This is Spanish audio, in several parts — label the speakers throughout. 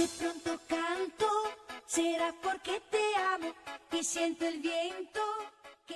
Speaker 1: De pronto canto será porque te amo y siento el viento.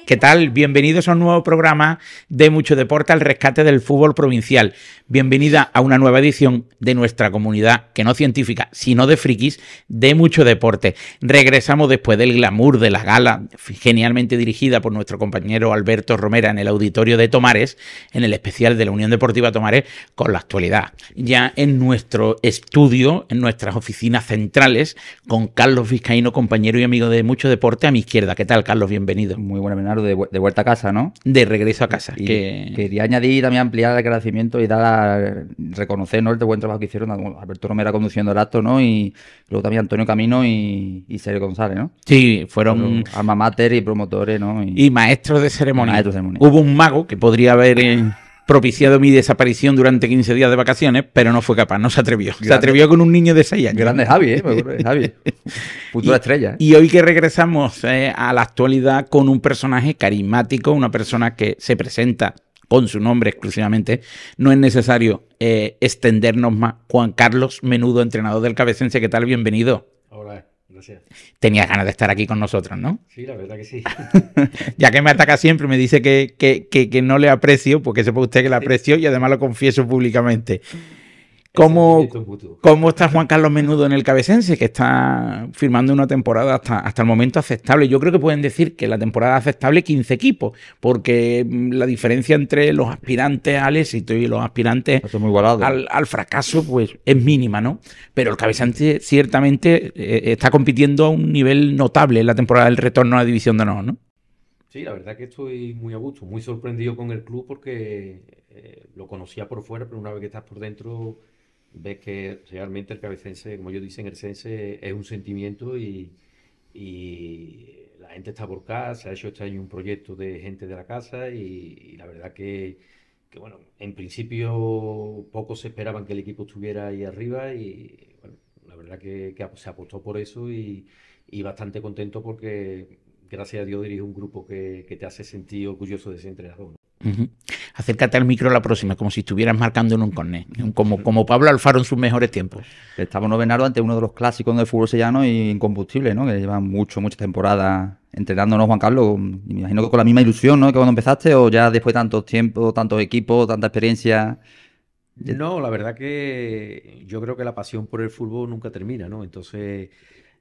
Speaker 1: ¿Qué tal? Bienvenidos a un nuevo programa de Mucho Deporte al rescate del fútbol provincial. Bienvenida a una nueva edición de nuestra comunidad, que no científica, sino de frikis, de Mucho Deporte. Regresamos después del glamour de la gala, genialmente dirigida por nuestro compañero Alberto Romera en el auditorio de Tomares, en el especial de la Unión Deportiva Tomares, con la actualidad. Ya en nuestro estudio, en nuestras oficinas centrales, con Carlos Vizcaíno, compañero y amigo de Mucho Deporte, a mi izquierda. ¿Qué tal, Carlos? Bienvenido. Muy buena de, vuelta a casa, ¿no? De regreso a
Speaker 2: casa. Quería añadir también ampliar el agradecimiento y dar a reconocer ¿no? el buen trabajo que hicieron Alberto Romera conduciendo el acto, ¿no? Y luego también Antonio Camino y, y Sergio González, ¿no?
Speaker 1: Sí, fueron alma mater y promotores, ¿no? Y, maestros de ceremonia. Hubo un mago que podría haber propiciado mi desaparición durante 15 días de vacaciones, pero no fue capaz, no se atrevió. se atrevió con un niño de 6 años. Grande Javi, ¿eh? Javi. Futura estrella. ¿eh? Y hoy que regresamos eh, a la actualidad con un personaje carismático, una persona que se presenta con su nombre exclusivamente, no es necesario eh, extendernos más. Juan Carlos Menudo, entrenador del Cabecense, ¿qué tal? Bienvenido. Gracias. Tenías ganas de estar aquí con nosotros, ¿no?
Speaker 3: Sí, la verdad que sí.
Speaker 1: ya que me ataca siempre, me dice que, que no le aprecio, porque pues sepa usted que le aprecio y además lo confieso públicamente. ¿Cómo, ¿Cómo, está Juan Carlos Menudo en el Cabecense, que está firmando una temporada hasta, el momento aceptable? Yo creo que pueden decir que la temporada aceptable 15 equipos, porque mm, la diferencia entre los aspirantes al éxito y los aspirantes al, al, fracaso pues es mínima, ¿no? Pero el Cabecense ciertamente eh, eh, está compitiendo a un nivel notable en la temporada del retorno a la División de Honor, ¿no?
Speaker 3: Sí, la verdad que estoy muy a gusto, muy sorprendido con el club porque eh, lo conocía por fuera, pero una vez que estás por dentro ves que realmente el cabecense, como yo dicen, el sense es un sentimiento y, la gente está por se ha hecho este año un proyecto de gente de la casa y, la verdad que, bueno, en principio pocos esperaban que el equipo estuviera ahí arriba y bueno, la verdad que, se apostó por eso y, bastante contento porque gracias a Dios dirige un grupo que, te hace sentir orgulloso de ser entrenador.
Speaker 1: Acércate al micro la próxima, como si estuvieras marcando en un cornet, como, como Pablo Alfaro en sus mejores tiempos. Estamos novenados ante uno de los clásicos del fútbol sellano y incombustible, ¿no? que lleva mucho,
Speaker 2: muchas temporadas entrenándonos, Juan Carlos. Me imagino que con la misma ilusión ¿no? que cuando empezaste, o ya después de tantos tiempos, tantos equipos, tanta experiencia.
Speaker 3: No, la verdad que yo creo que la pasión por el fútbol nunca termina, ¿no? Entonces,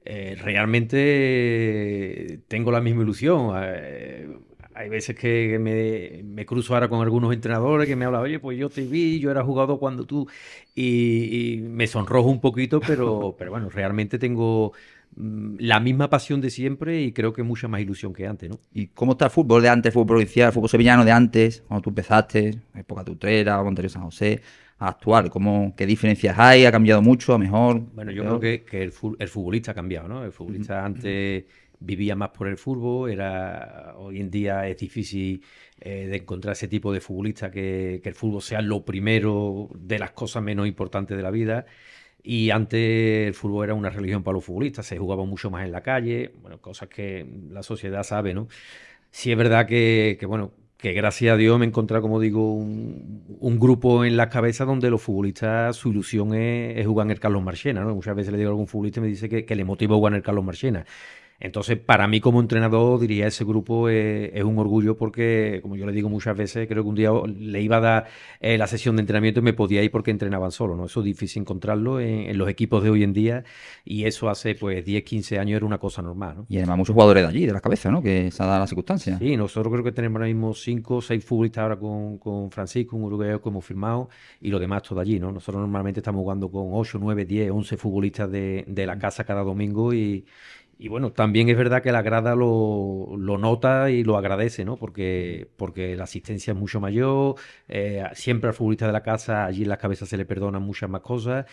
Speaker 3: eh, realmente tengo la misma ilusión. Eh, hay veces que me, cruzo ahora con algunos entrenadores que me hablan, oye, pues yo te vi, yo era jugador cuando tú, y, me sonrojo un poquito, pero, pero bueno, realmente tengo mm, la misma pasión de siempre y creo que mucha más ilusión que antes, ¿no?
Speaker 2: ¿Y cómo está el fútbol de antes, el fútbol provincial, el fútbol sevillano de antes, cuando tú empezaste, época tutrera, Monterrey San José, a actuar? ¿Cómo, ¿Qué diferencias hay? ¿Ha cambiado mucho? ¿A mejor? Bueno,
Speaker 3: yo creo que, el, futbolista ha cambiado, ¿no? El futbolista antes vivía más por el fútbol, era, hoy en día es difícil eh, de encontrar ese tipo de futbolista que, el fútbol sea lo primero de las cosas menos importantes de la vida. Y antes el fútbol era una religión para los futbolistas, se jugaba mucho más en la calle, bueno, cosas que la sociedad sabe, ¿no? Sí es verdad que, bueno, que gracias a Dios me he encontrado, como digo, un, grupo en la cabeza donde los futbolistas, su ilusión es, jugar en el Carlos Marchena. ¿no? Muchas veces le digo a algún futbolista y me dice que, que le motiva jugar en el Carlos Marchena. Entonces, para mí como entrenador, diría, ese grupo eh, es, un orgullo porque, como yo le digo muchas veces, creo que un día le iba a dar eh, la sesión de entrenamiento y me podía ir porque entrenaban solo, ¿no? Eso es difícil encontrarlo en, los equipos de hoy en día y eso hace, pues, 10, 15 años era una cosa normal, ¿no?
Speaker 2: Y además muchos jugadores de allí, de la cabeza, ¿no? Que se ha dado la circunstancia.
Speaker 3: Sí, nosotros creo que tenemos ahora mismo 5, 6 futbolistas ahora con, con Francisco, un uruguayo que hemos firmado y los demás todo allí, ¿no? Nosotros normalmente estamos jugando con 8, 9, 10, 11 futbolistas de, de la mm. casa cada domingo y y bueno, también es verdad que la grada lo, nota y lo agradece, ¿no? Porque, porque la asistencia es mucho mayor, eh, siempre al futbolista de la casa, allí en las cabezas se le perdonan muchas más cosas.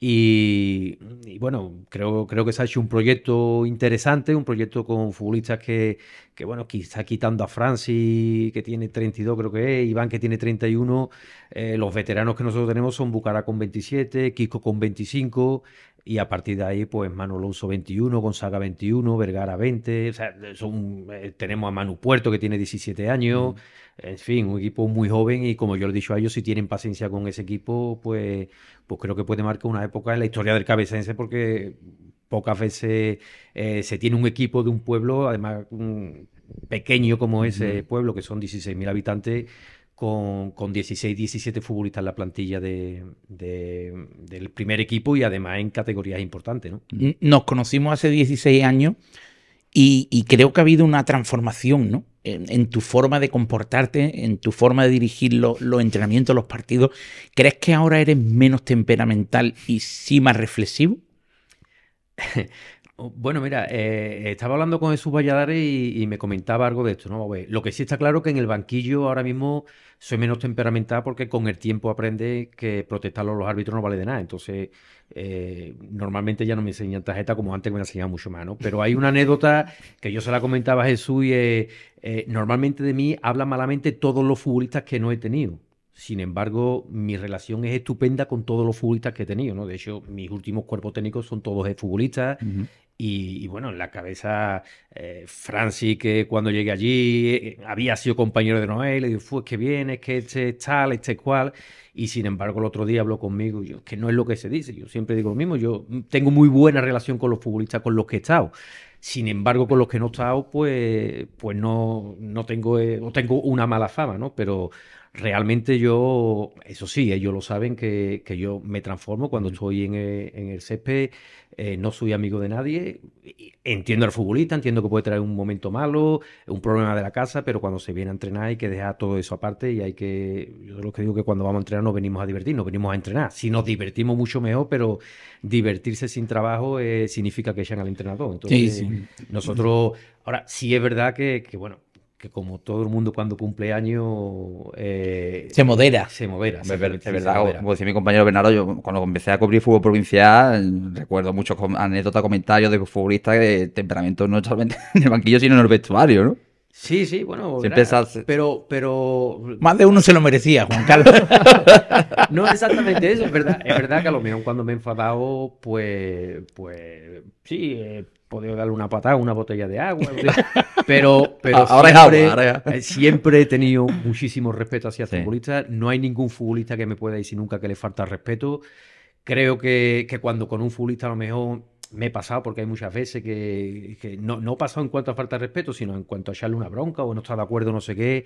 Speaker 3: Y, bueno, creo, creo que se ha hecho un proyecto interesante, un proyecto con futbolistas que, que bueno, quizá quitando a Francis, que tiene 32 creo que es, Iván que tiene 31, eh, los veteranos que nosotros tenemos son Bucará con 27, Kiko con 25, y a partir de ahí, pues Manu Alonso 21, Gonzaga 21, Vergara 20. O sea, son, eh, tenemos a Manu Puerto que tiene 17 años. En fin, un equipo muy joven. Y como yo le he dicho a ellos, si tienen paciencia con ese equipo, pues, pues creo que puede marcar una época en la historia del cabecense porque pocas veces eh, se tiene un equipo de un pueblo, además un mm, pequeño como ese pueblo, que son 16.000 habitantes, con, 16, 17 futbolistas en la plantilla del primer equipo y además en categorías importantes. ¿no?
Speaker 1: Nos conocimos hace 16 años y, creo que ha habido una transformación ¿no? en, tu forma de comportarte, en tu forma de dirigir los entrenamientos, los partidos. ¿Crees que ahora eres menos temperamental y sí más reflexivo?
Speaker 3: Oh, bueno, mira, eh, estaba hablando con Jesús Valladares y, me comentaba algo de esto, ¿no? Pues, lo que sí está claro es que en el banquillo ahora mismo soy menos temperamentada porque con el tiempo aprende que protestar a los árbitros no vale de nada. Entonces, eh, normalmente ya no me enseñan tarjeta como antes me enseñaban mucho más, Pero hay una anécdota que yo se la comentaba a Jesús y eh, normalmente de mí hablan malamente todos los futbolistas que no he tenido. Sin embargo, mi relación es estupenda con todos los futbolistas que he tenido, ¿no? De hecho, mis últimos cuerpos técnicos son todos futbolistas y, bueno, en la cabeza, eh, Francis, que cuando llegué allí eh, había sido compañero de Noel, le dijo fue que viene, es que este tal, este cual. Y sin embargo, el otro día habló conmigo yo, que no es lo que se dice. Yo siempre digo lo mismo, yo mm, tengo muy buena relación con los futbolistas con los que he estado. Sin embargo, con los que no he estado, pues, pues no, no tengo, eh, tengo una mala fama, ¿no? Pero Realmente yo, eso sí, ellos lo saben que, yo me transformo cuando estoy en, el césped, eh, no soy amigo de nadie, entiendo al futbolista, entiendo que puede traer un momento malo, un problema de la casa, pero cuando se viene a entrenar hay que dejar todo eso aparte y hay que, yo lo que digo que cuando vamos a entrenar no venimos a divertirnos, venimos a entrenar, si nos divertimos mucho mejor, pero divertirse sin trabajo eh, significa que echan al entrenador. Entonces, nosotros, ahora sí es verdad que bueno, que como todo el mundo cuando cumple año... Eh, se modera. Se modera. Es verdad,
Speaker 2: como decía mi compañero Bernardo, yo cuando empecé a cubrir fútbol provincial, recuerdo muchos anécdotas, comentarios de futbolistas de temperamento no
Speaker 1: solamente en el banquillo, sino en el vestuario, ¿no?
Speaker 3: Sí, sí, bueno. Pero, pero. Más de
Speaker 1: uno se lo merecía, Juan Carlos. no
Speaker 3: exactamente eso, es verdad. Es verdad que a lo mejor cuando me he enfadado, pues. Pues. Sí, eh, podía darle una patada, una botella de agua. pero pero ahora siempre, eh, siempre he tenido muchísimo respeto hacia futbolistas. No hay ningún futbolista que me pueda decir nunca que le falta respeto. Creo que, que cuando con un futbolista a lo mejor me he pasado porque hay muchas veces que, no, no he pasado en cuanto a falta de respeto, sino en cuanto a echarle una bronca o no estar de acuerdo, no sé qué.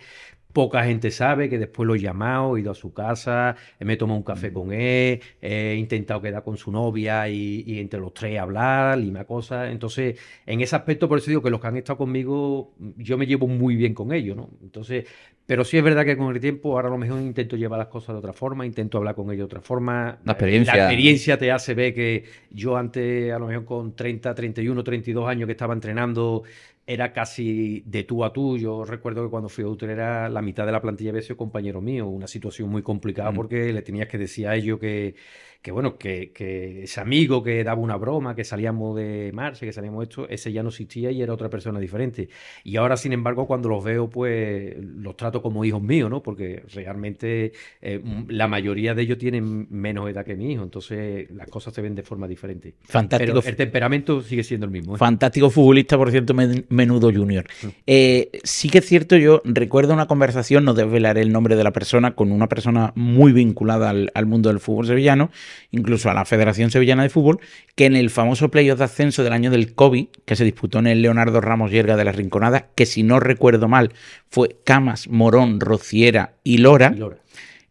Speaker 3: Poca gente sabe que después lo he llamado, he ido a su casa, me he tomado un café con él, he intentado quedar con su novia y, entre los tres hablar y una cosa. Entonces, en ese aspecto, por eso digo que los que han estado conmigo, yo me llevo muy bien con ellos, ¿no? Entonces, pero sí es verdad que con el tiempo, ahora a lo mejor intento llevar las cosas de otra forma, intento hablar con ellos de otra forma. La experiencia. La experiencia te hace ver que yo antes a lo mejor con 30, 31, 32 años que estaba entrenando era casi de tú a tú. Yo recuerdo que cuando fui a era la mitad de la plantilla de ese compañero mío, una situación muy complicada mm. porque le tenías que decir a ellos que que bueno, que, que, ese amigo que daba una broma, que salíamos de marcha, que salíamos de esto, ese ya no existía y era otra persona diferente. Y ahora, sin embargo, cuando los veo, pues los trato como hijos míos, ¿no? Porque realmente eh, la mayoría de ellos tienen menos edad que mi hijo, entonces las cosas se ven de forma diferente. Fantástico. Pero el temperamento sigue siendo el mismo. ¿eh?
Speaker 1: Fantástico futbolista, por cierto, menudo junior. Mm. Eh, sí que es cierto, yo recuerdo una conversación, no desvelaré el nombre de la persona, con una persona muy vinculada al, al mundo del fútbol sevillano, incluso a la Federación Sevillana de Fútbol, que en el famoso playoff de ascenso del año del COVID, que se disputó en el Leonardo Ramos Yerga de la Rinconada, que si no recuerdo mal fue Camas, Morón, Rociera y Lora,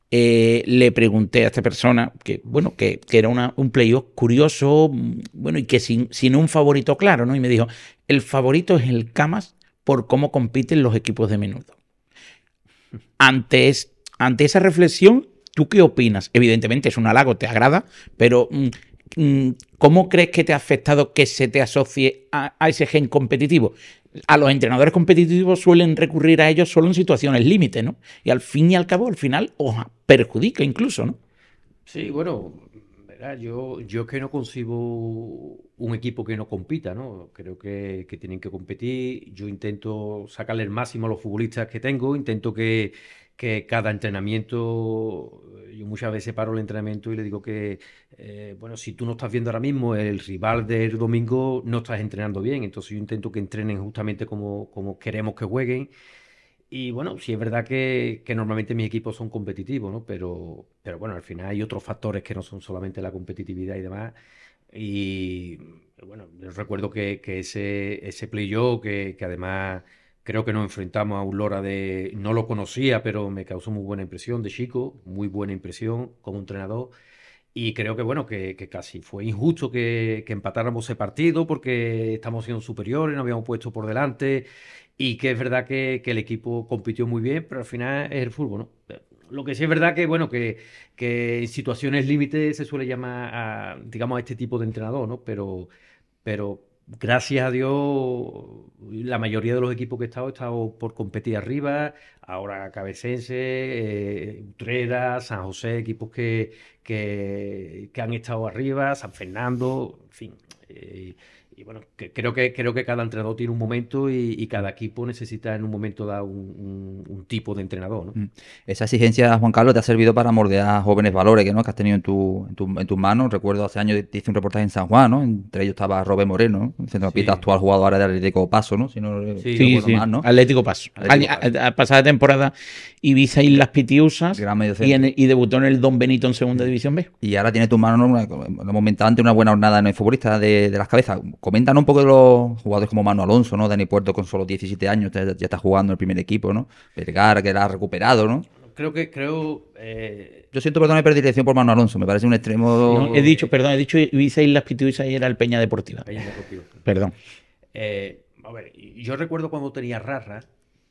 Speaker 1: eh, le pregunté a esta persona que, bueno, que, era un playoff curioso, bueno, y que sin, un favorito claro, ¿no? Y me dijo, el favorito es el Camas por cómo compiten los equipos de menudo. Antes ante esa reflexión, ¿Tú qué opinas? Evidentemente es un halago, te agrada, pero mm, mm, ¿cómo crees que te ha afectado que se te asocie a, ese gen competitivo? a los entrenadores competitivos suelen recurrir a ellos solo en situaciones límite, ¿no? Y al fin y al cabo, al final, os perjudica incluso, ¿no?
Speaker 3: Sí, bueno, yo, yo es que no concibo un equipo que no compita, ¿no? Creo que tienen que competir. Yo intento sacarle el máximo a los futbolistas que tengo, intento que, que cada entrenamiento, eh, yo muchas veces paro el entrenamiento y le digo que, eh, bueno, si tú no estás viendo ahora mismo el rival del domingo, no estás entrenando bien. Entonces yo intento que entrenen justamente como, como queremos que jueguen. Y bueno, sí es verdad que, que, normalmente mis equipos son competitivos, ¿no? Pero, pero bueno, al final hay otros factores que no son solamente la competitividad y demás. Y bueno, yo recuerdo que, que ese, ese play-yo, que, que además Creo que nos enfrentamos a un Lora de. No lo conocía, pero me causó muy buena impresión de chico, muy buena impresión como entrenador. Y creo que, bueno, que, casi fue injusto que, empatáramos ese partido porque estamos siendo superiores, nos habíamos puesto por delante. Y que es verdad que, el equipo compitió muy bien, pero al final es el fútbol, ¿no? Lo que sí es verdad que, bueno, que, en situaciones límites se suele llamar, a, digamos, a este tipo de entrenador, ¿no? Pero, pero gracias a Dios, la mayoría de los equipos que he estado, he estado por competir arriba, ahora Cabecense, eh, Utrera, San José, equipos que, que, han estado arriba, San Fernando, en fin. Eh, y bueno, creo, que, creo que cada entrenador tiene un momento y, cada equipo necesita en un momento dar un, tipo de entrenador. Mm. Esa exigencia,
Speaker 2: Juan Carlos, te ha servido para moldear jóvenes valores que, ¿no? has tenido en, tu, en, tus manos. Recuerdo hace años te hice un reportaje en San Juan, ¿no? entre ellos estaba Robert Moreno, el centrocampista actual jugador ahora de Atlético
Speaker 1: Paso, ¿no? Eh, sí, Atlético Paso. pasada temporada Ibiza y Las Pitiusas y, y, debutó en el Don Benito en Segunda mm. División B.
Speaker 2: Y ahora tiene tus manos, lo momento antes, una buena jornada en el futbolista de, de las cabezas Coméntanos un poco de los jugadores como Manu Alonso, ¿no? Dani Puerto con solo 17 años ya, está jugando en el primer equipo, ¿no? Vergara que la ha recuperado, ¿no?
Speaker 3: Creo que, creo... Eh,
Speaker 2: yo siento, perdón, mi predilección por Manu Alonso, me parece un extremo... he dicho,
Speaker 1: perdón, he dicho Ibiza y las Pituisa y era el Peña Deportiva. Peña Deportiva. Perdón.
Speaker 3: Eh, a ver, yo recuerdo cuando tenía Rarra,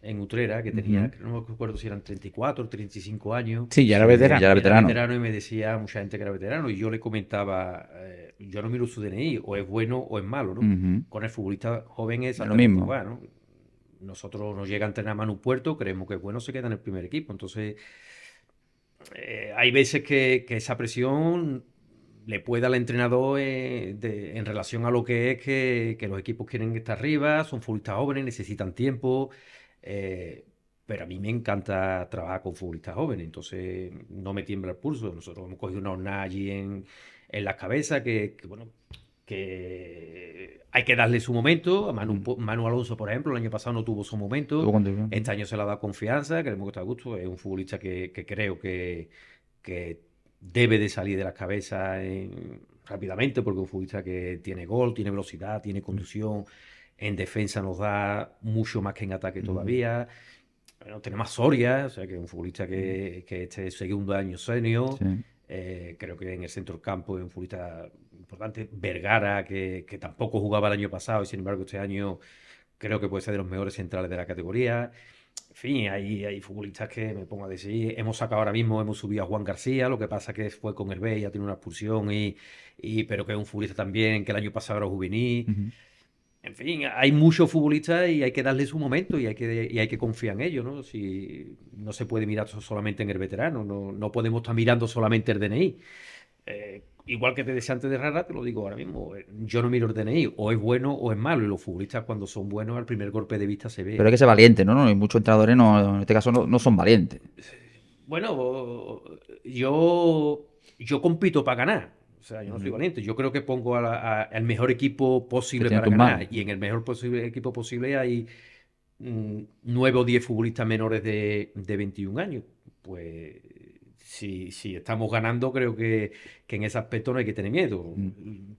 Speaker 3: en Utrera, que tenía, no me acuerdo si eran 34 o 35 años. Sí, ya era veterano. ya era veterano. y me decía mucha gente que era veterano. Y yo le comentaba, eh, yo no miro su DNI, o es bueno o es malo, ¿no? Con el futbolista joven es lo mismo. Bueno, nosotros nos llega a entrenar Manu Puerto, creemos que es bueno, se queda en el primer equipo. Entonces, eh, hay veces que, esa presión le puede al entrenador eh, en relación a lo que es que, que los equipos quieren estar arriba, son futbolistas jóvenes, necesitan tiempo. Eh, pero a mí me encanta trabajar con futbolistas jóvenes, entonces no me tiembla el pulso. Nosotros hemos cogido una hornada allí en, en las cabezas que, bueno, que hay que darle su momento. A mm. Manu, Alonso, por ejemplo, el año pasado no tuvo su momento. Este año se le ha dado confianza, que está a gusto. Es un futbolista que, creo que, debe de salir de las cabezas rápidamente porque es un futbolista que tiene gol, tiene velocidad, tiene conducción. En defensa nos da mucho más que en ataque todavía. tenemos a Soria, o sea, que es un futbolista que, que este segundo año senior. Eh, creo que en el centro del campo es un futbolista importante. Vergara, que, tampoco jugaba el año pasado y sin embargo este año creo que puede ser de los mejores centrales de la categoría. En fin, hay, hay futbolistas que me pongo a decir, hemos sacado ahora mismo, hemos subido a Juan García, lo que pasa que fue con el B, ya tiene una expulsión, y, pero que es un futbolista también que el año pasado era juvenil en fin, hay muchos futbolistas y hay que darle su momento y hay que, hay que confiar en ellos, ¿no? Si no se puede mirar solamente en el veterano, no, podemos estar mirando solamente el DNI. Eh, igual que te decía antes de Rara, te lo digo ahora mismo, eh, yo no miro el DNI, o es bueno o es malo, y los futbolistas cuando son buenos al primer golpe de vista se ve. Pero hay que ser
Speaker 2: valiente, ¿no? no muchos entrenadores no, en este caso no, no son valientes.
Speaker 3: Bueno, yo, yo compito para ganar, o sea, yo no soy valiente. Yo creo que pongo al mejor equipo posible para ganar. Y en el mejor posible, equipo posible hay mm, nueve o diez futbolistas menores de, 21 años. Pues si, si, estamos ganando, creo que, en ese aspecto no hay que tener miedo. Mm.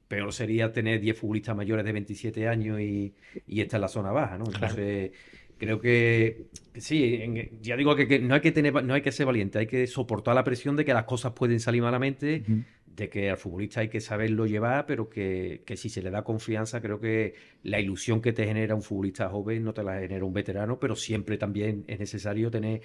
Speaker 3: Peor sería tener 10 futbolistas mayores de 27 años y, y esta es la zona baja, ¿no? Entonces, creo que, sí, ya digo que, no, hay que tener, no hay que ser valiente, hay que soportar la presión de que las cosas pueden salir malamente de que al futbolista hay que saberlo llevar, pero que, si se le da confianza, creo que la ilusión que te genera un futbolista joven no te la genera un veterano, pero siempre también es necesario tener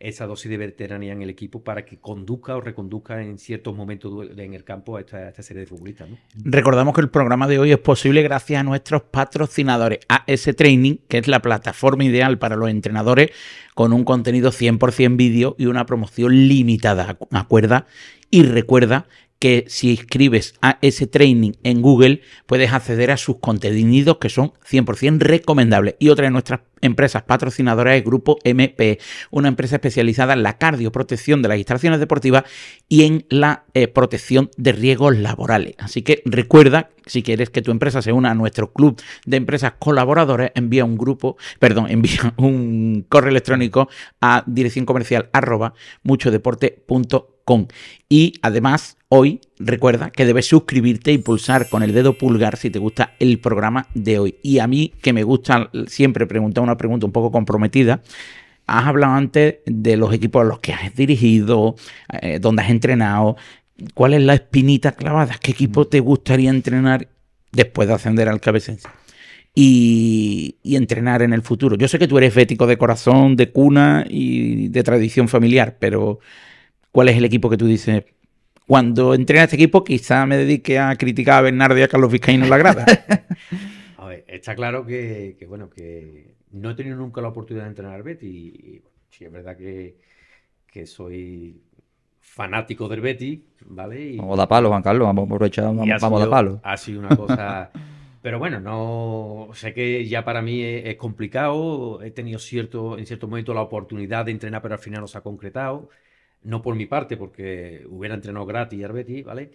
Speaker 3: esa dosis de veteranía en el equipo para que conduzca o reconduzca en ciertos momentos en el campo a esta, serie de futbolistas.
Speaker 1: Recordamos que el programa de hoy es posible gracias a nuestros patrocinadores AS Training, que es la plataforma ideal para los entrenadores con un contenido 100% vídeo y una promoción limitada. Acuerda y recuerda que si inscribes a ese training en Google puedes acceder a sus contenidos que son 100% recomendables. Y otra de nuestras empresas patrocinadoras es Grupo MP, una empresa especializada en la cardioprotección de las instalaciones deportivas y en la eh, protección de riesgos laborales. Así que recuerda, si quieres que tu empresa se una a nuestro club de empresas colaboradoras, envía un grupo, perdón, envía un correo electrónico a dirección comercial arroba Y además Hoy recuerda que debes suscribirte y pulsar con el dedo pulgar si te gusta el programa de hoy. Y a mí, que me gusta siempre preguntar una pregunta un poco comprometida, has hablado antes de los equipos a los que has dirigido, eh, donde has entrenado. ¿Cuál es la espinita clavada? ¿Qué equipo te gustaría entrenar después de ascender al cabecense? Y, entrenar en el futuro. Yo sé que tú eres ético de corazón, de cuna y de tradición familiar, pero ¿cuál es el equipo que tú dices, cuando entré a este equipo, quizá me dedique a criticar a Bernardo y a Carlos Vizcaíno en la grada.
Speaker 3: a ver, está claro que, bueno, que no he tenido nunca la oportunidad de entrenar al Betis y, sí es verdad que, que soy fanático del betty ¿vale? vamos a
Speaker 2: palo, Juan Carlos, vamos a aprovechar, vamos, vamos palo. Ha
Speaker 3: sido una cosa... Pero bueno, no sé que ya para mí es, es, complicado. He tenido cierto, en cierto momento la oportunidad de entrenar, pero al final no se ha concretado no por mi parte, porque hubiera entrenado gratis y ¿vale?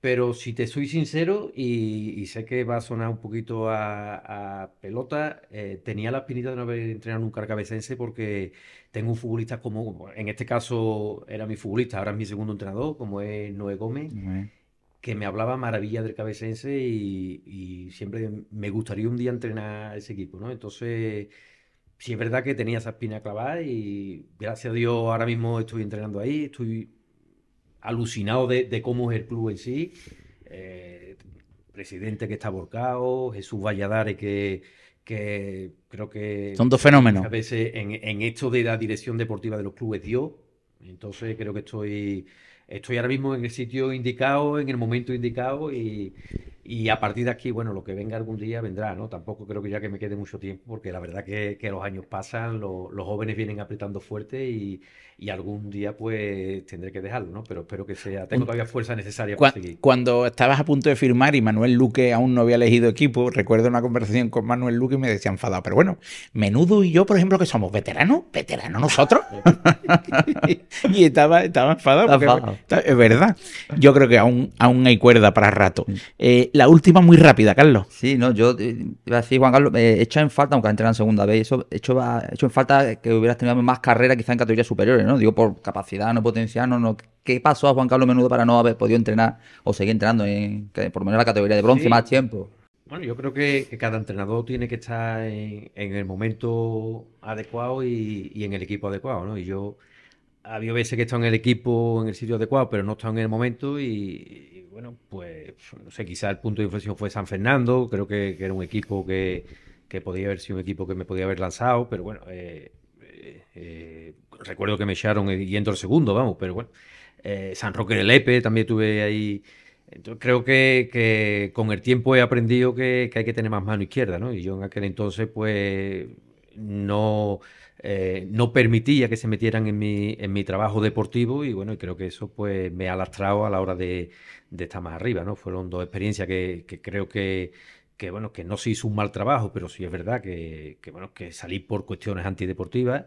Speaker 3: Pero si te soy sincero, y, sé que va a sonar un poquito a, pelota, eh, tenía la espinita de no haber entrenado nunca al cabecense porque tengo un futbolista como, en este caso era mi futbolista, ahora es mi segundo entrenador, como es Noé Gómez, que me hablaba maravilla del cabecense y, y, siempre me gustaría un día entrenar a ese equipo, ¿no? Entonces sí es verdad que tenía esa espina clavada y gracias a Dios ahora mismo estoy entrenando ahí, estoy alucinado de, cómo es el club en sí. Eh, presidente que está volcado, Jesús Valladares que, creo que... Son dos fenómenos. A veces en, en, esto de la dirección deportiva de los clubes dio. Entonces creo que estoy, estoy ahora mismo en el sitio indicado, en el momento indicado y, y a partir de aquí, bueno, lo que venga algún día vendrá, ¿no? Tampoco creo que ya que me quede mucho tiempo, porque la verdad que, los años pasan, los jóvenes vienen apretando fuerte y, algún día pues tendré que dejarlo, ¿no? Pero espero que sea, tengo todavía fuerza necesaria para
Speaker 1: Cuando estabas a punto de firmar y Manuel Luque aún no había elegido equipo, recuerdo una conversación con Manuel Luque y me decía enfadado, pero bueno, Menudo y yo, por ejemplo, que somos veteranos, veteranos nosotros. y estaba, estaba enfadado. Porque, es verdad. Yo creo que aún, aún hay cuerda para rato. Mm. Eh, la última muy rápida, Carlos. Sí, no, yo eh, iba a decir, Juan Carlos, eh, he en falta,
Speaker 2: aunque entrenado en segunda vez, eso, hecho, hecho en falta que hubieras tenido más carrera quizá en categorías superiores, ¿no? Digo, por capacidad, no potencial, no, no. ¿Qué pasó a Juan Carlos Menudo para no haber podido entrenar o seguir entrenando en, por lo menos, la categoría de bronce más tiempo?
Speaker 3: Bueno, yo creo que, cada entrenador tiene que estar en, el momento adecuado y, y, en el equipo adecuado, ¿no? Y yo había veces que están en el equipo en el sitio adecuado, pero no están en el momento. Y, bueno, pues no sé, quizá el punto de inflexión fue San Fernando. Creo que, era un equipo que, que, podía haber sido un equipo que me podía haber lanzado, pero bueno, eh, eh, eh, recuerdo que me echaron yendo el segundo, vamos, pero bueno. San Roque de Lepe también tuve ahí. Entonces creo que, con el tiempo he aprendido que, que, hay que tener más mano izquierda, ¿no? Y yo en aquel entonces, pues, no, eh, no permitía que se metieran en mi, en mi trabajo deportivo y bueno, y creo que eso pues me ha lastrado a la hora de, estar más arriba, ¿no? Fueron dos experiencias que, creo que, bueno, que no se hizo un mal trabajo, pero sí es verdad que, bueno, que salí por cuestiones antideportivas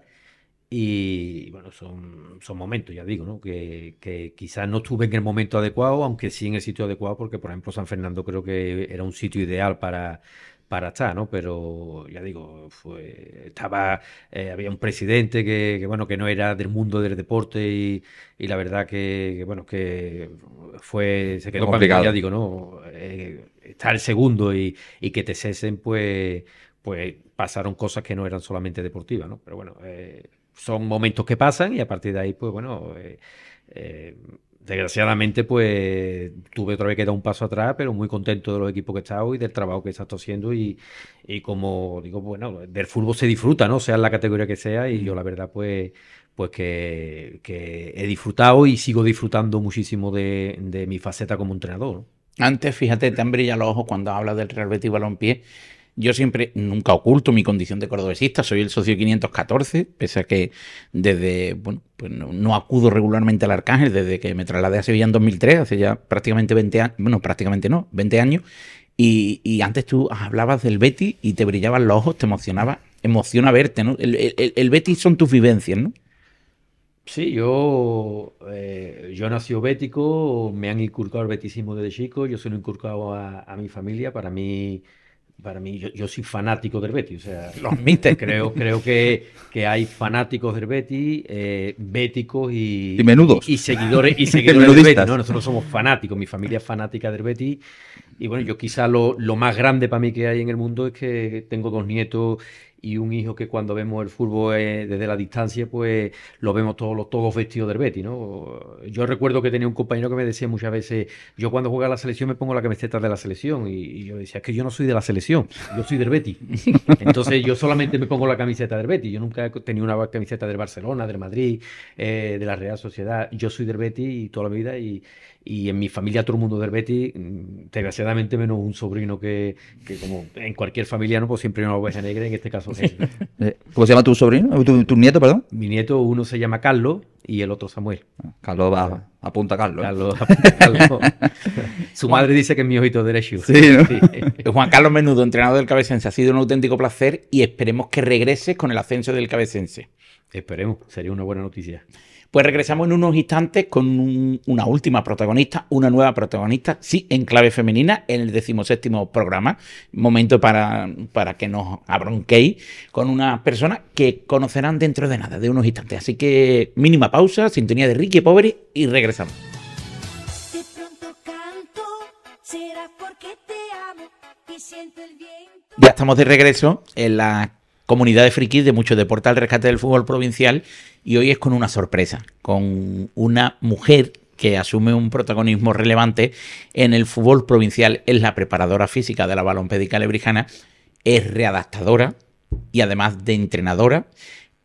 Speaker 3: y bueno, son, son momentos, ya digo, ¿no? que, quizás no estuve en el momento adecuado, aunque sí en el sitio adecuado, porque por ejemplo San Fernando creo que era un sitio ideal para, para estar, ¿no? Pero ya digo, estaba, eh, había un presidente que, bueno, que no era del mundo del deporte y, la verdad que, bueno, que fue, se quedó complicado, ya digo, ¿no? Eh, está el segundo y, que te cesen, pues, pues pasaron cosas que no eran solamente deportivas, Pero bueno, eh, son momentos que pasan y a partir de ahí, pues bueno, desgraciadamente, pues tuve otra vez que dar un paso atrás, pero muy contento de los equipos que he estado y del trabajo que he estado haciendo. Y, como digo, bueno, del fútbol se disfruta, ¿no? Sea la categoría que sea. Y yo, la verdad, pues, pues que, he disfrutado y sigo disfrutando muchísimo de, mi faceta como entrenador.
Speaker 1: Antes, fíjate, te han brillado los ojos cuando hablas del Real Betis Balompié yo siempre, nunca oculto mi condición de cordobesista, soy el socio 514, pese a que desde, bueno, pues no, acudo regularmente al Arcángel, desde que me trasladé a Sevilla en 2003, hace ya prácticamente 20 años, bueno, prácticamente no, 20 años, y, antes tú hablabas del Betty y te brillaban los ojos, te emocionaba, emociona verte, ¿no? El, el, Betty son tus vivencias, ¿no?
Speaker 3: Sí, yo, eh, yo nací bético, me han inculcado el beticismo desde chico, yo se lo he inculcado a, a mi familia, para mí para mí, yo, soy fanático del Betty, o sea, los Creo, creo que, que hay fanáticos del Betty, eh, béticos y, y menudos. Y, seguidores, y seguidores del Betty. Nosotros somos fanáticos, mi familia es fanática del Betty. Y bueno, yo quizá lo, lo, más grande para mí que hay en el mundo es que tengo dos nietos y un hijo que cuando vemos el fútbol eh, desde la distancia, pues lo vemos todos los todos vestidos del Betty, ¿no? Yo recuerdo que tenía un compañero que me decía muchas veces, yo cuando juega a la selección me pongo la camiseta de la selección y, yo decía, es que yo no soy de la selección, yo soy del Betty. Entonces yo solamente me pongo la camiseta del Betty, yo nunca he tenido una camiseta del Barcelona, del Madrid, eh, de la Real Sociedad, yo soy del Betty toda la vida y, y en mi familia todo el mundo del Betis, mm, desgraciadamente menos un sobrino que, como en cualquier familia, ¿no? pues siempre una oveja negra, en este caso es
Speaker 2: eh, ¿Cómo se llama tu sobrino? ¿Tu, nieto, perdón?
Speaker 3: Mi nieto, uno se llama Carlos y el otro Samuel. Ah, Carlos va, apunta a Carlos. ¿eh? Carlos, Su madre dice que es mi ojito derecho.
Speaker 1: Juan Carlos Menudo, entrenador del Cabecense, ha sido un auténtico placer y esperemos que regrese con el ascenso del Cabecense.
Speaker 3: Esperemos, sería una buena noticia.
Speaker 1: Pues regresamos en unos instantes con una última protagonista, una nueva protagonista, sí, en clave femenina, en el decimoséptimo programa. Momento para, para que nos abronquéis con una persona que conocerán dentro de nada, de unos instantes. Así que mínima pausa, sintonía de Ricky Pobre, y regresamos. Ya estamos de regreso en la comunidad de frikis de muchos deportes al rescate del fútbol provincial y hoy es con una sorpresa, con una mujer que asume un protagonismo relevante en el fútbol provincial, es la preparadora física de la balonpédica lebrijana, es readaptadora y además de entrenadora,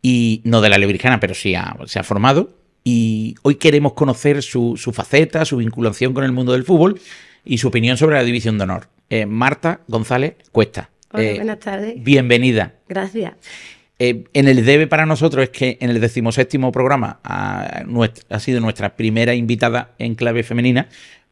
Speaker 1: y no de la lebrijana, pero sí se ha formado, y hoy queremos conocer su, faceta, su vinculación con el mundo del fútbol y su opinión sobre la división de honor. Eh, Marta González Cuesta. Eh, buenas tardes. Bienvenida. Gracias. Eh, en el debe para nosotros es que en el decimoséptimo programa ha, sido nuestra primera invitada en clave femenina,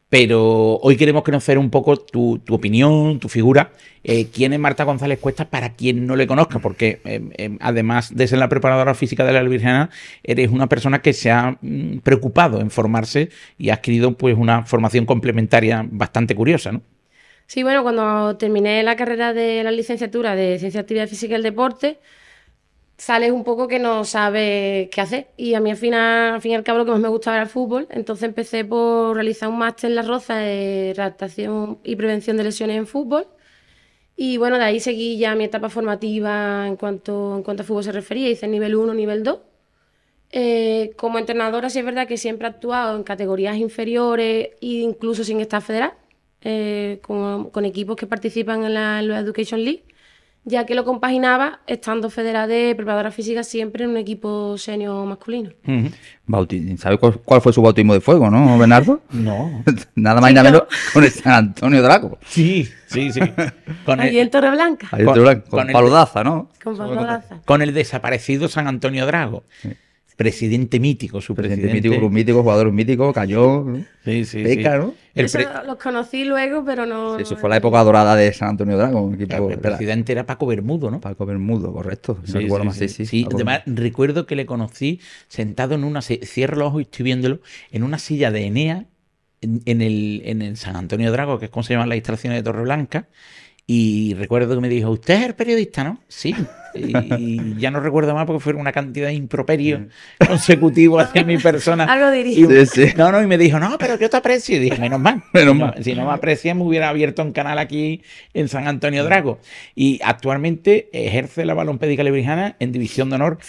Speaker 1: pero hoy queremos conocer un poco tu, opinión, tu figura. Eh, ¿Quién es Marta González Cuesta para quien no le conozca? Porque em, em, además de ser la preparadora física de la Virgen, eres una persona que se ha mm, preocupado en formarse y ha adquirido pues, una formación complementaria bastante curiosa, ¿no?
Speaker 4: Sí, bueno, cuando terminé la carrera de la licenciatura de Ciencia, Actividad Física y el Deporte, sales un poco que no sabes qué hacer. Y a mí al, final, al fin y al cabo lo que más me gustaba era el fútbol. Entonces empecé por realizar un máster en la roza de adaptación y prevención de lesiones en fútbol. Y bueno, de ahí seguí ya mi etapa formativa en cuanto, en cuanto a fútbol se refería. Hice nivel 1, nivel 2. Eh, como entrenadora sí es verdad que siempre he actuado en categorías inferiores e incluso sin estar federal eh, con, equipos que participan en la, Education League, ya que lo compaginaba estando federada de preparadora física siempre en un equipo senior masculino.
Speaker 2: ¿Sabes cuál, fue su bautismo de fuego, no, Bernardo? no. nada más y nada menos con el San
Speaker 1: Antonio Drago. Sí, sí, sí. Con
Speaker 4: en Torreblanca.
Speaker 1: Con, con, ¿no?
Speaker 2: Con paludaza.
Speaker 1: Con el desaparecido San Antonio Drago presidente mítico, su presidente. mítico, club mítico, jugador mítico, cayó, Peca,
Speaker 2: ¿no?
Speaker 4: los conocí luego, pero no. eso
Speaker 2: fue la época dorada de San Antonio Dragon. El, presidente era Paco Bermudo, ¿no? Paco Bermudo, correcto. Sí, sí, sí, además
Speaker 1: recuerdo que le conocí sentado en una. Cierro los ojos y estoy viéndolo. En una silla de Enea en, el, en el San Antonio Drago, que es como se llaman las instalaciones de Torreblanca, y recuerdo que me dijo, usted es el periodista, ¿no? Sí. Y ya no recuerdo más porque fue una cantidad de improperios consecutivos hacia mi persona. Algo dirigido. No, no, y me dijo, no, pero yo te aprecio. Y dije, menos mal. Menos mal. Si no me aprecié me hubiera abierto un canal aquí en San Antonio Drago. Y actualmente ejerce la balonpédica lebrijana en División de Honor.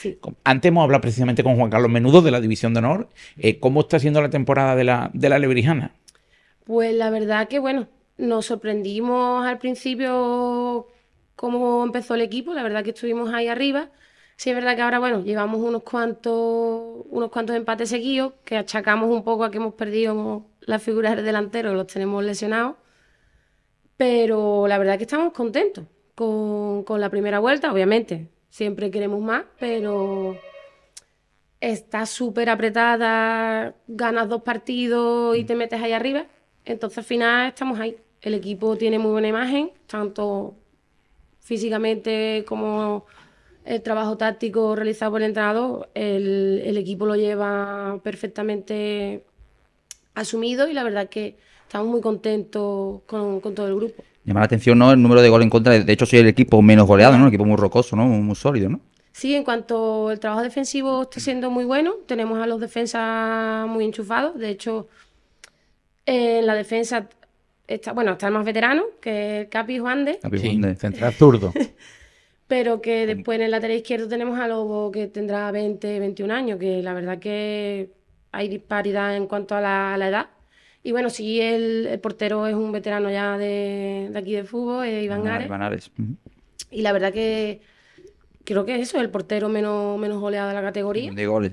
Speaker 1: Antes hemos hablado precisamente con Juan Carlos Menudo de la División de Honor. Eh, ¿Cómo está siendo la temporada de la, de la lebrijana?
Speaker 4: Pues la verdad que, bueno, nos sorprendimos al principio cómo empezó el equipo, la verdad que estuvimos ahí arriba. Sí, es verdad que ahora, bueno, llevamos unos cuantos, unos cuantos empates seguidos, que achacamos un poco a que hemos perdido las figuras del delantero, los tenemos lesionados. Pero la verdad que estamos contentos con, con la primera vuelta, obviamente. Siempre queremos más, pero está súper apretada, ganas dos partidos y te metes ahí arriba. Entonces al final estamos ahí. El equipo tiene muy buena imagen, tanto físicamente como el trabajo táctico realizado por el entrenador. El, equipo lo lleva perfectamente asumido y la verdad es que estamos muy contentos con, todo el grupo.
Speaker 2: Llama la atención ¿no? el número de goles en contra. De hecho, soy el equipo menos goleado, ¿no? Un equipo muy rocoso, ¿no? Muy sólido, ¿no?
Speaker 4: Sí, en cuanto el trabajo defensivo está siendo muy bueno, tenemos a los defensas muy enchufados. De hecho, en la defensa está, bueno, está el más veterano, que es Capi Juande. Capi sí,
Speaker 1: central zurdo.
Speaker 4: Pero que después en el lateral izquierdo tenemos a Lobo, que tendrá 20, 21 años, que la verdad que hay disparidad en cuanto a la, edad. Y bueno, sí, el, portero es un veterano ya de, aquí de fútbol, Iván Ares. Iván Ares. Y la verdad que creo que eso es el portero menos, menos goleado de la categoría. De goles.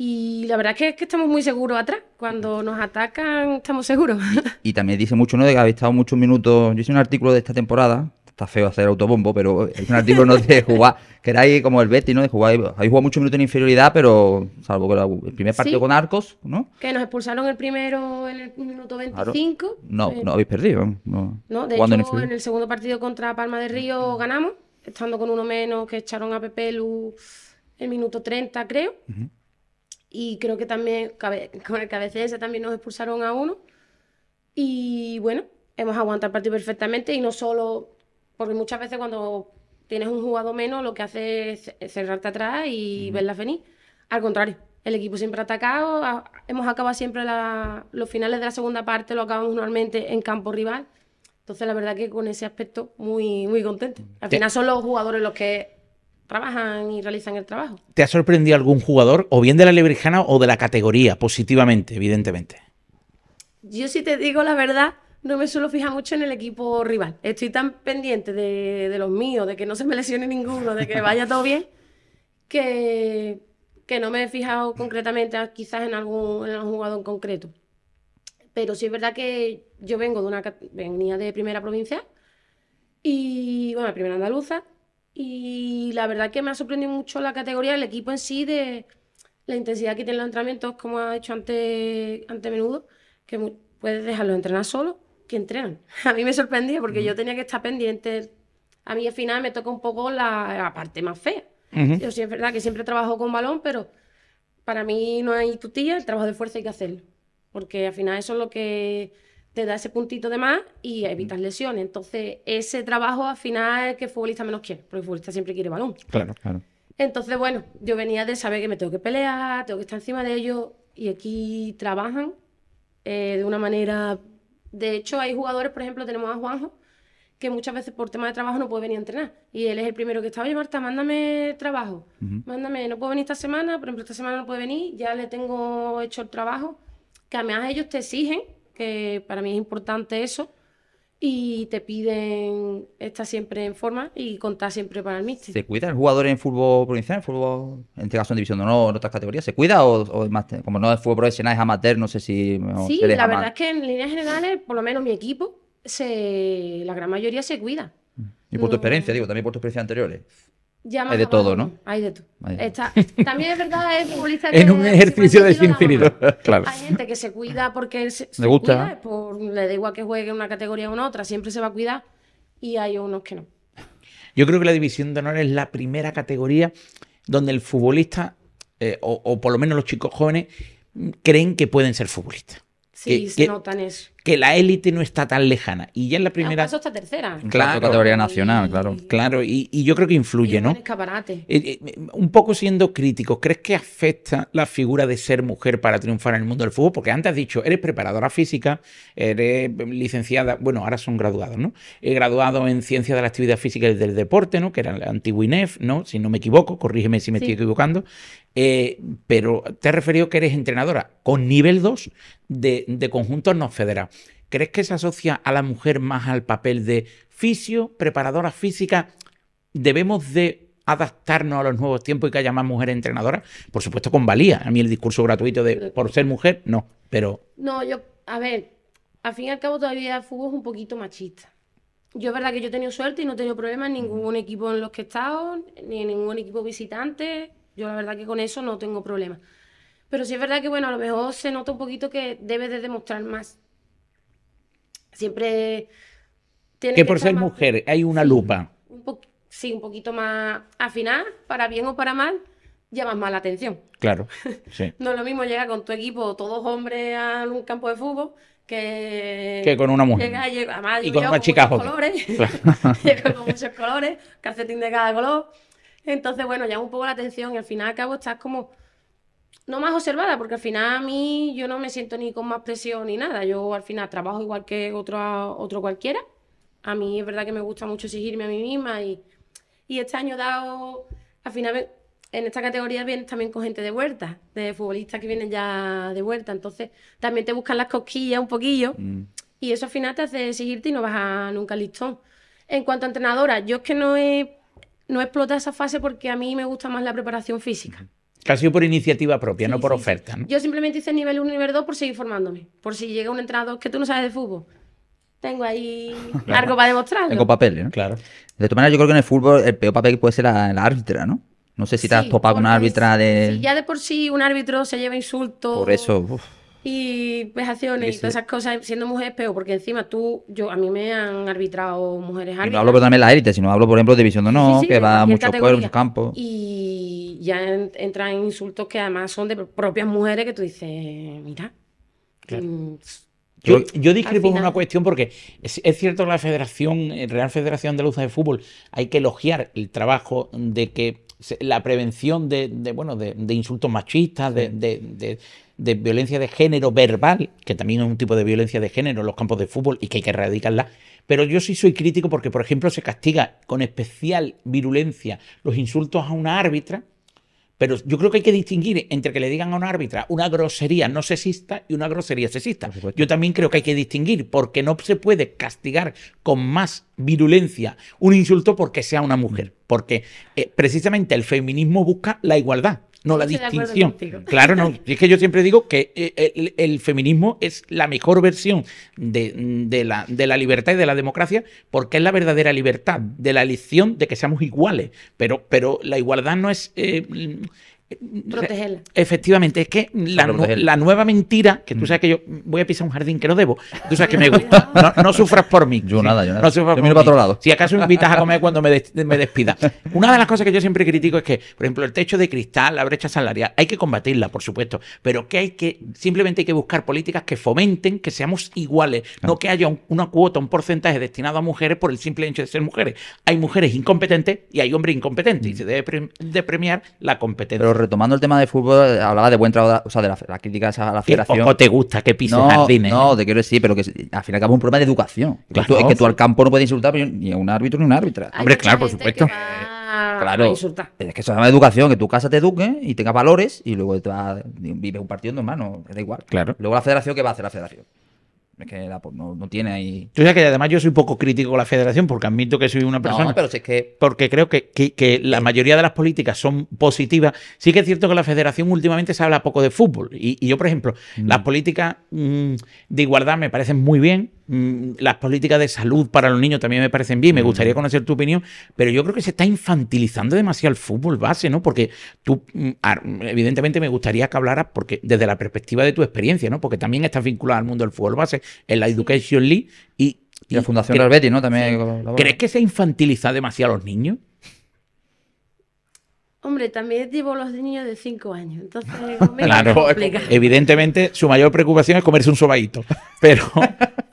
Speaker 4: Y la verdad es que, es que, estamos muy seguros atrás. Cuando nos atacan, estamos seguros.
Speaker 2: Y, también dice mucho, ¿no? De que habéis estado muchos minutos. Yo hice un artículo de esta temporada. Está feo hacer autobombo, pero es un artículo no de jugar. Que erais como el Betty, ¿no? De jugar. Habéis jugado muchos minutos en inferioridad, pero salvo que el primer partido con arcos, ¿no?
Speaker 4: Que nos expulsaron el primero en el minuto 25. No, no
Speaker 2: habéis perdido. No, no de hecho, en,
Speaker 4: el segundo partido contra Palma de Río ganamos, estando con uno menos que echaron a Pepe Lu el minuto 30, creo. Y creo que también, con el KBCS también nos expulsaron a uno. Y bueno, hemos aguantado el partido perfectamente y no solo, porque muchas veces cuando tienes un jugador menos lo que hace es cerrarte atrás y ver la verla venir. Al contrario, el equipo siempre ha atacado, hemos acabado siempre los finales de la segunda parte, lo acabamos normalmente en campo rival. Entonces la verdad que con ese aspecto muy, muy contento. Al final son los jugadores los que trabajan y realizan el trabajo.
Speaker 1: ¿Te ha sorprendido algún jugador, o bien de la Lebrijana o de la categoría, positivamente, evidentemente?
Speaker 4: Yo, si te digo la verdad, no me suelo fijar mucho en el equipo rival. Estoy tan pendiente de, los míos, de que no se me lesione ninguno, de que vaya todo bien, que, no me he fijado concretamente quizás en algún, jugador en concreto. Pero sí es verdad que yo vengo de una venía de primera provincia y bueno, primera andaluza y la verdad que me ha sorprendido mucho la categoría, el equipo en sí, de la intensidad que tienen los entrenamientos, como ha dicho antes, ante menudo, que puedes dejarlos entrenar solo, que entrenan. A mí me sorprendía porque yo tenía que estar pendiente. A mí al final me toca un poco la, parte más fea. Yo sí es verdad que siempre trabajo con balón, pero para mí no hay tutilla el trabajo de fuerza hay que hacerlo. Porque al final eso es lo que te da ese puntito de más y evitas lesiones. Entonces, ese trabajo al final es que el futbolista menos quiere, porque el futbolista siempre quiere balón. Claro, claro. Entonces, bueno, yo venía de saber que me tengo que pelear, tengo que estar encima de ellos, y aquí trabajan eh, de una manera. De hecho, hay jugadores, por ejemplo, tenemos a Juanjo, que muchas veces por tema de trabajo no puede venir a entrenar. Y él es el primero que está, oye Marta, mándame trabajo, mándame, no puedo venir esta semana, por ejemplo, esta semana no puede venir, ya le tengo hecho el trabajo, que además ellos te exigen que para mí es importante eso. Y te piden estar siempre en forma y contar siempre para el místico.
Speaker 2: ¿Se cuida el jugador en fútbol provincial, en fútbol, en este caso en División o no, en otras categorías? ¿Se cuida o, o más, como no es fútbol profesional, es amateur, no sé si... Sí, la verdad es
Speaker 4: que en líneas generales, por lo menos mi equipo, se, la gran mayoría se cuida. Mm.
Speaker 2: Y por tu experiencia, digo, también por tus experiencias anteriores. Eh
Speaker 4: hay de todo, ¿no? Hay de todo. también es verdad, es futbolista En un ejercicio de infinito.
Speaker 2: Hay
Speaker 4: gente que se cuida porque le da igual que juegue una categoría o una otra, siempre se va a cuidar y hay unos que no.
Speaker 1: Yo creo que la división de honor es la primera categoría donde el futbolista, eh, o, por lo menos los chicos jóvenes, creen que pueden ser futbolistas. Sí, se notan eso que la élite no está tan lejana. Y ya en la ah, primera. Pues
Speaker 4: tercera. Claro. categoría
Speaker 1: nacional, claro. Claro, y, yo creo que influye, ¿no?
Speaker 4: Eh, eh,
Speaker 1: un poco siendo crítico, ¿crees que afecta la figura de ser mujer para triunfar en el mundo del fútbol? Porque antes has dicho, eres preparadora física, eres licenciada, bueno, ahora son graduados, ¿no? He graduado en ciencia de la actividad física y del deporte, ¿no? Que era la antiguo INEF, ¿no? Si no me equivoco, corrígeme si me estoy equivocando. Eh, pero te has referido que eres entrenadora con nivel 2 de, de conjuntos no federados. ¿Crees que se asocia a la mujer más al papel de fisio, preparadora física? ¿Debemos de adaptarnos a los nuevos tiempos y que haya más mujeres entrenadoras? Por supuesto, con valía. A mí el discurso gratuito de por ser mujer, no, pero...
Speaker 4: No, yo, a ver, al fin y al cabo todavía el fútbol es un poquito machista. Yo es verdad que yo he tenido suerte y no he tenido problemas en ningún mm. equipo en los que he estado, ni en ningún equipo visitante. Yo la verdad que con eso no tengo problemas. Pero sí es verdad que, bueno, a lo mejor se nota un poquito que debes de demostrar más siempre... Tiene que, por ser
Speaker 1: mujer hay una lupa.
Speaker 4: sí, un poquito más final, para bien o para mal, llamas más la atención. Claro, no es lo mismo llegar con tu equipo, todos hombres, a un campo de fútbol que, que con una mujer. y con una chica Colores, claro. con muchos colores, calcetín de cada color. Entonces, bueno, llama un poco la atención y al final al cabo estás como no más observada, porque al final a mí yo no me siento ni con más presión ni nada. Yo al final trabajo igual que otro, otro cualquiera. A mí es verdad que me gusta mucho exigirme a mí misma y, y este año dado, al final en esta categoría vienes también con gente de vuelta, de futbolistas que vienen ya de vuelta. Entonces también te buscan las cosquillas un poquillo mm. y eso al final te hace exigirte y no vas a nunca listón. En cuanto a entrenadora, yo es que no he, esa fase porque a mí me gusta más la preparación física.
Speaker 1: Casi por iniciativa propia, no por oferta. ¿no?
Speaker 4: Yo simplemente hice nivel 1 y nivel 2 por seguir formándome. Por si llega un entrenador que tú no sabes de fútbol. Tengo ahí algo para demostrarlo. Tengo
Speaker 2: papel, ¿no? Claro. De todas maneras, yo creo que en el fútbol el peor papel puede ser la, árbitra, ¿no? No sé si te has topado con una árbitra de. Si
Speaker 4: ya de por sí un árbitro se lleva insultos. Por eso y vejaciones y todas esas cosas, siendo mujeres es porque encima tú, yo, a mí me han arbitrado mujeres árbitras. Y no hablo también
Speaker 2: de élite, si sino hablo, por ejemplo, de División de No, que va a muchos pueblos, muchos campos.
Speaker 4: Y ya entran insultos que además son de propias mujeres que tú dices, mira.
Speaker 1: Mm, yo, yo, discrepo una cuestión porque es, cierto que la Federación, eh, Real Federación de Andaluza de Fútbol, hay que elogiar el trabajo de que la prevención de, bueno de, insultos machistas, de de violencia de género verbal, que también es un tipo de violencia de género en los campos de fútbol y que hay que erradicarla, pero yo sí soy crítico porque, por ejemplo, se castiga con especial virulencia los insultos a una árbitra, pero yo creo que hay que distinguir entre que le digan a una árbitra una grosería no sexista y una grosería sexista. Yo también creo que hay que distinguir porque no se puede castigar con más virulencia un insulto porque sea una mujer, porque eh, precisamente el feminismo busca la igualdad no la distinción. Claro, no. Es que yo siempre digo que eh, eh, el, feminismo es la mejor versión de, mm, de, la, libertad y de la democracia porque es la verdadera libertad, de la elección de que seamos iguales. Pero, pero la igualdad no es eh, Protegerla. Efectivamente, es que la, nueva mentira, que tú mm. sabes que yo voy a pisar un jardín que no debo, tú sabes que me gusta. No, sufras por mí. Yo nada, yo nada. No sufras otro lado. Si acaso me invitas a comer cuando me, despida. Una de las cosas que yo siempre critico es que, por ejemplo, el techo de cristal, la brecha salarial, hay que combatirla, por supuesto, pero que hay que, simplemente hay que buscar políticas que fomenten que seamos iguales, no que haya una cuota, un porcentaje destinado a mujeres por el simple hecho de ser mujeres. Hay mujeres incompetentes y hay hombres incompetentes y mm. se debe de premiar la competencia
Speaker 2: retomando el tema de fútbol, eh, hablaba de buen trabajo, o sea, de la, crítica a la federación. Poco te gusta que pises no, jardines. ¿eh? No, te quiero decir, pero que al final y un problema de educación. es que tú al campo no puedes insultar ni a un árbitro ni a una árbitra. Hombre, claro, por supuesto.
Speaker 4: Claro,
Speaker 2: es que eso se llama educación, que tu casa te eduque y tenga valores y luego te vives un partido normal, no,
Speaker 1: da igual. Claro. Luego la federación,
Speaker 2: ¿qué va a hacer la federación? Es que pues, no, tiene ahí.
Speaker 1: Tú sabes que además yo soy poco crítico con la federación porque admito que soy una persona. No, pero si es que. Porque creo que, que, la mayoría de las políticas son positivas. Sí que es cierto que la federación últimamente se habla poco de fútbol. Y, yo, por ejemplo, mm. las políticas mm, de igualdad me parecen muy bien. Mm, las políticas de salud para los niños también me parecen bien, me gustaría conocer tu opinión, pero yo creo que se está infantilizando demasiado el fútbol base, ¿no? Porque tú, mm, ah, evidentemente me gustaría que hablaras porque, desde la perspectiva de tu experiencia, ¿no? Porque también estás vinculada al mundo del fútbol base, en la Education League y... la Fundación del ¿no? También... ¿Crees que se infantiliza demasiado a los niños?
Speaker 4: Hombre, también llevo los niños de 5 años, entonces claro,
Speaker 1: Evidentemente, su mayor preocupación es comerse un sobaíto, pero,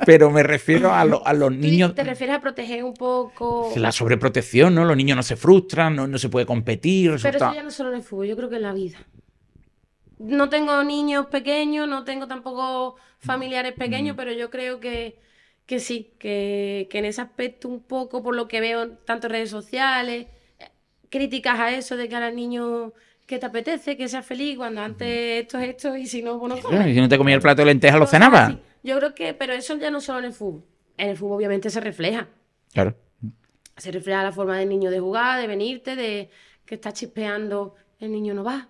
Speaker 1: pero me refiero a, los niños. ¿Te
Speaker 4: refieres a proteger un poco? La
Speaker 1: sobreprotección, ¿no? Los niños no se frustran, no, se puede competir. Pero eso ya
Speaker 4: no solo en el fútbol, yo creo que en la vida. No tengo niños pequeños, no tengo tampoco familiares mm. pequeños, pero yo creo que, que sí, que, en ese aspecto un poco, por lo que veo tanto en redes sociales, críticas a eso de que a al niño que te apetece, que seas feliz, cuando antes esto es esto y si no, bueno, pues y si
Speaker 1: no te comía el plato de lentejas, lo cenabas.
Speaker 4: Yo creo que, pero eso ya no solo en el fútbol. En el fútbol obviamente se refleja. Claro. Se refleja la forma del niño de jugar, de venirte, de que está chispeando, el niño no va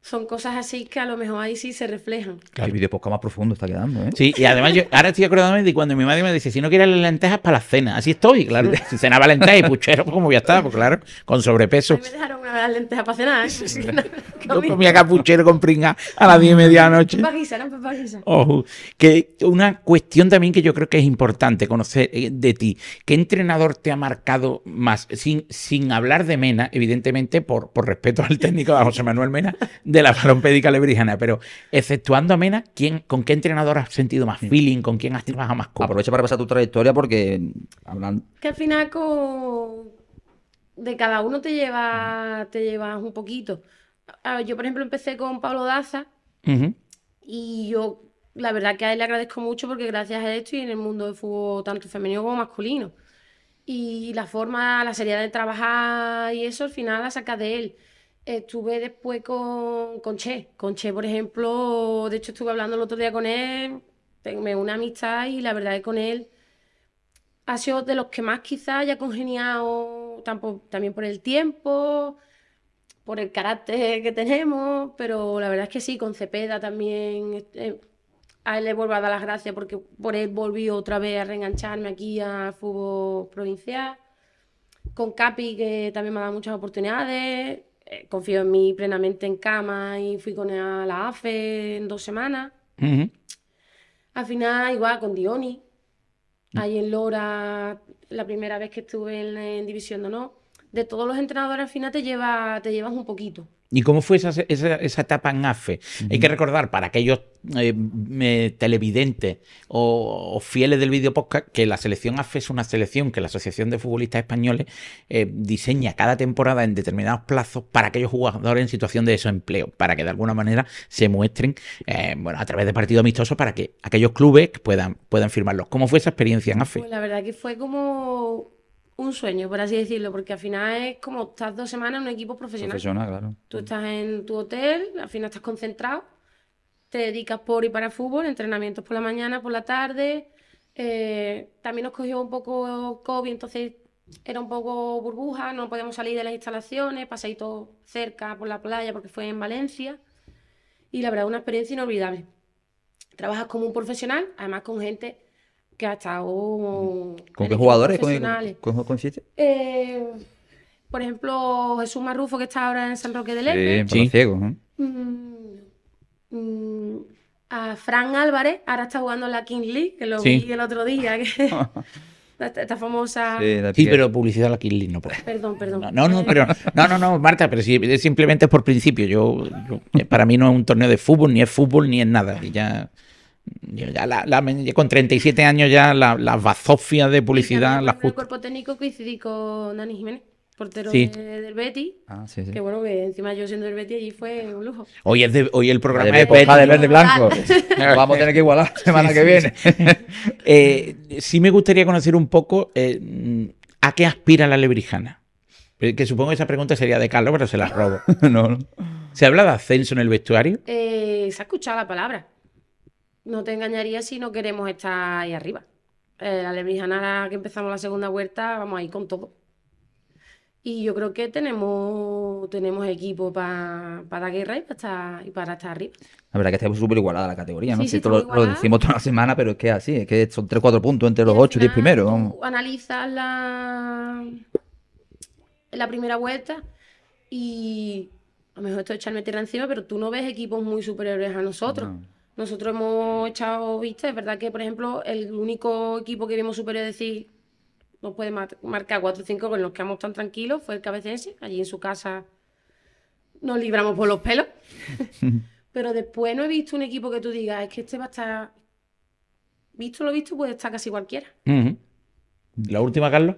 Speaker 4: son cosas así que a lo mejor ahí sí se reflejan.
Speaker 1: Claro. El video más profundo está quedando, ¿eh? Sí, y además yo ahora estoy acordándome de cuando mi madre me dice, si no quieres las lentejas para la cena, así estoy, claro. Si cenaba lentejas y puchero, pues, como voy a estar, pues claro, con sobrepeso. me
Speaker 4: dejaron las lentejas para cenar, ¿eh? comía
Speaker 1: capuchero con pringa a las 10 y media de la noche. Ojo, que una cuestión también que yo creo que es importante conocer eh, de ti. ¿Qué entrenador te ha marcado más? Sin, sin hablar de Mena, evidentemente, por, por respeto al técnico, a José Manuel Mena, de la palompedica lebrijana, pero exceptuando a Mena, ¿quién, ¿con qué entrenador has sentido más feeling? ¿Con quién has trabajado más Aprovecha para pasar tu trayectoria porque hablando...
Speaker 4: Que al final con... de cada uno te, lleva, mm. te llevas un poquito. Yo, por ejemplo, empecé con Pablo Daza y yo la verdad que a él le agradezco mucho porque gracias a esto, y en el mundo del fútbol tanto femenino como masculino. Y la forma, la seriedad de trabajar y eso al final la sacas de él estuve después con, con Che. Con Che, por ejemplo, de hecho estuve hablando el otro día con él, tengo una amistad y la verdad es que con él ha sido de los que más quizás haya congeniado, tampoco, también por el tiempo, por el carácter que tenemos, pero la verdad es que sí, con Cepeda también. Este, a él le vuelvo a dar las gracias porque por él volví otra vez a reengancharme aquí al fútbol provincial. Con Capi, que también me ha dado muchas oportunidades eh, confío en mí plenamente en cama y fui con a la AFE en dos semanas. Al final, igual con Dioni, mm. ahí en Lora, la primera vez que estuve en, División de de todos los entrenadores al final te, lleva, te llevas un poquito.
Speaker 1: ¿Y cómo fue esa, esa, esa etapa en AFE? Hay que recordar para aquellos eh, mm, eh, televidentes o, fieles del video podcast que la selección AFE es una selección que la Asociación de Futbolistas Españoles eh, diseña cada temporada en determinados plazos para aquellos jugadores en situación de desempleo, para que de alguna manera se muestren bueno, a través de partidos amistosos para que aquellos clubes puedan, puedan firmarlos. ¿Cómo fue esa experiencia en AFE? Pues
Speaker 4: la verdad que fue como un sueño, por así decirlo, porque al final es como estás dos semanas en un equipo profesional. Profesional, claro. Tú estás en tu hotel, al final estás concentrado, te dedicas por y para fútbol, entrenamientos por la mañana, por la tarde. Eh, también nos cogió un poco COVID, entonces era un poco burbuja, no podíamos salir de las instalaciones, todo cerca por la playa porque fue en Valencia. Y la verdad, una experiencia inolvidable. Trabajas como un profesional, además con gente que ha estado... ¿Con qué jugadores? ¿Con, qué consiste? Eh, por ejemplo, Jesús Marrufo, que está ahora en San Roque de León.
Speaker 2: Sí, este. ciego. ¿eh?
Speaker 4: Mm, mm, a Fran Álvarez, ahora está jugando en la King League, que lo vi el otro día. Que... Esta, famosa. Sí, pero
Speaker 1: publicidad la King League no puede.
Speaker 4: Perdón, perdón. No, no,
Speaker 1: no, pero, no, no, no, Marta, pero simplemente es por principio. para mí no es un torneo de fútbol, ni es fútbol, ni es nada. Y ya ya la, la, con 37 años ya la, la bazofia de publicidad... La el
Speaker 4: cuerpo técnico coincidí con Dani Jiménez portero de, del Betty. Ah, que bueno, que encima yo siendo del Betty allí fue un lujo.
Speaker 1: Hoy, hoy el programa de, es de verde blanco. Ah. Vamos a tener que igualar la semana que viene. Eh, sí me gustaría conocer un poco eh, mm, a qué aspira la lebrijana. Que supongo que esa pregunta sería de Carlos, pero se la robo. no, ¿Se habla de ascenso en el vestuario?
Speaker 4: Eh, se ha escuchado la palabra. No te engañaría si no queremos estar ahí arriba. Eh, la que empezamos la segunda vuelta, vamos ahí con todo. Y yo creo que tenemos, tenemos equipo para la guerra y para estar, para estar arriba.
Speaker 2: La verdad que estamos súper igualada la categoría, ¿no? lo, decimos toda la semana, pero es que así, es que son 3-4 puntos entre los 8 y 10 primeros.
Speaker 4: Analizas la, la primera vuelta y a lo mejor esto es echarme tierra encima, pero tú no ves equipos muy superiores a nosotros. Nosotros hemos echado viste es verdad que, por ejemplo, el único equipo que vimos superior, decir, nos puede marcar 4 o 5 con los que hemos tan tranquilos, fue el Cabecense. Allí en su casa nos libramos por los pelos. Pero después no he visto un equipo que tú digas, es que este va a estar. Visto lo visto, puede estar casi cualquiera.
Speaker 2: La última, Carlos.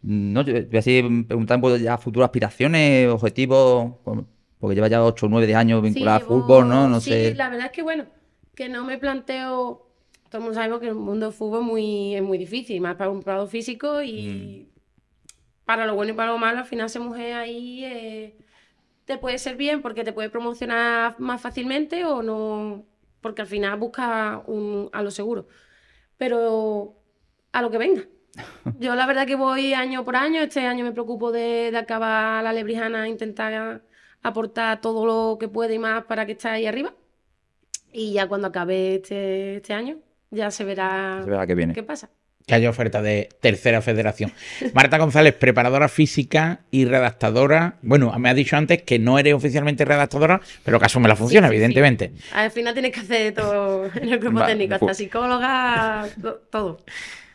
Speaker 2: No, yo voy a un poco ya futuras aspiraciones, objetivos, porque lleva ya 8, o 9, de años vinculado al fútbol, ¿no? No sí, sé.
Speaker 4: la verdad es que bueno que no me planteo. mundo sabe que el mundo del fútbol es muy, es muy difícil, más para un lado físico y mm. para lo bueno y para lo malo, al final ser mujer ahí eh, te puede ser bien porque te puede promocionar más fácilmente o no, porque al final busca a lo seguro. Pero a lo que venga. Yo la verdad que voy año por año, este año me preocupo de, acabar la lebrijana, intentar aportar todo lo que puede y más para que esté ahí arriba. Y ya cuando acabe este, este año, ya se verá, qué, pasa
Speaker 1: que haya oferta de tercera federación. Marta González, preparadora física y redactadora. Bueno, me ha dicho antes que no eres oficialmente redactadora, pero que asume la función, evidentemente.
Speaker 4: Al final tienes que hacer todo en el grupo técnico, pues. hasta psicóloga, todo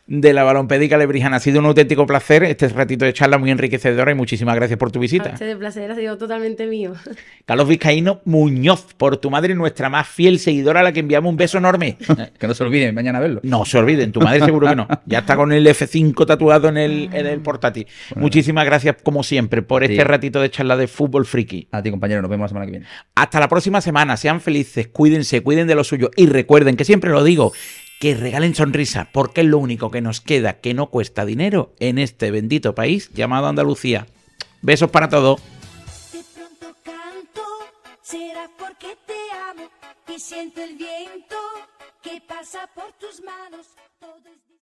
Speaker 1: de la Balompédica Lebrijana. Ha sido un auténtico placer este ratito de charla muy enriquecedora y muchísimas gracias por tu visita. De
Speaker 4: placer ha sido totalmente mío.
Speaker 1: Carlos Vizcaíno Muñoz, por tu madre, nuestra más fiel seguidora, a la que enviamos un beso enorme. que no se olviden, mañana a verlo. No se olviden, tu madre seguro que no. Ya está con el F5 tatuado en el, en el portátil. Muchísimas gracias, como siempre, por este ratito de charla de fútbol friki. A ti, compañero, nos vemos la semana que viene. Hasta la próxima semana, sean felices, cuídense, cuiden de lo suyo y recuerden que siempre lo digo, que regalen sonrisa, porque es lo único que nos queda que no cuesta dinero en este bendito país llamado Andalucía. Besos para todos.
Speaker 4: Todo